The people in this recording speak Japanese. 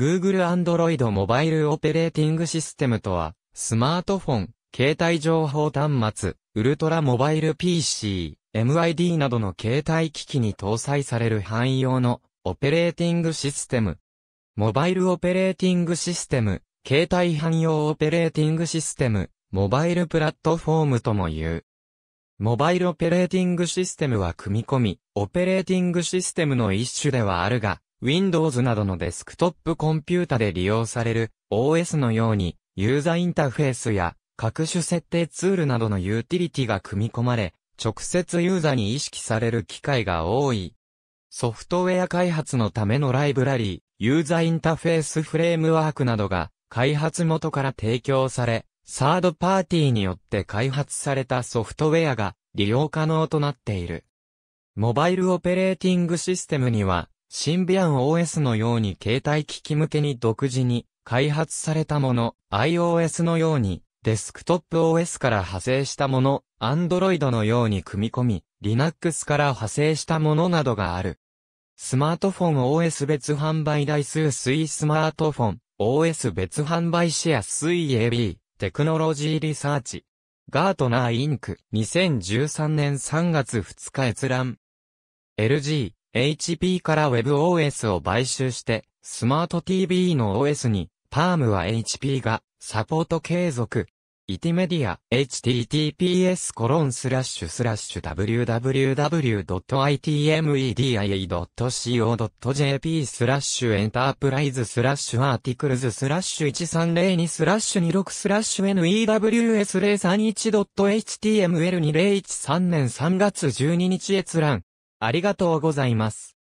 Google Android モバイルオペレーティングシステムとは、スマートフォン、携帯情報端末、ウルトラモバイル PC、MID などの携帯機器に搭載される汎用のオペレーティングシステム。モバイルオペレーティングシステム、携帯汎用オペレーティングシステム、モバイルプラットフォームとも言う。モバイルオペレーティングシステムは組み込み、オペレーティングシステムの一種ではあるが、Windows などのデスクトップコンピュータで利用される OS のようにユーザーインターフェースや各種設定ツールなどのユーティリティが組み込まれ、直接ユーザーに意識される機会が多い。ソフトウェア開発のためのライブラリー、ユーザーインターフェースフレームワークなどが開発元から提供され、サードパーティーによって開発されたソフトウェアが利用可能となっている。モバイルオペレーティングシステムにはシンビアン OS のように携帯機器向けに独自に開発されたもの、iOS のようにデスクトップ OS から派生したもの、Android のように組み込み、Linux から派生したものなどがある。スマートフォン OS 別販売台数推スマートフォン OS 別販売シェア推 AB テクノロジーリサーチガートナーインク2013年3月2日閲覧 LG HP から WebOS を買収して、スマート TV の OS に、パームは HP が、サポート継続。イティメディア、https コロンスラッシュスラッシュ www.itmedia.co.jp スラッシュエンタープライズスラッシュアーティクルズスラッシュ1302スラッシュ26スラッシュ news031.html2013 年3月12日閲覧。ありがとうございます。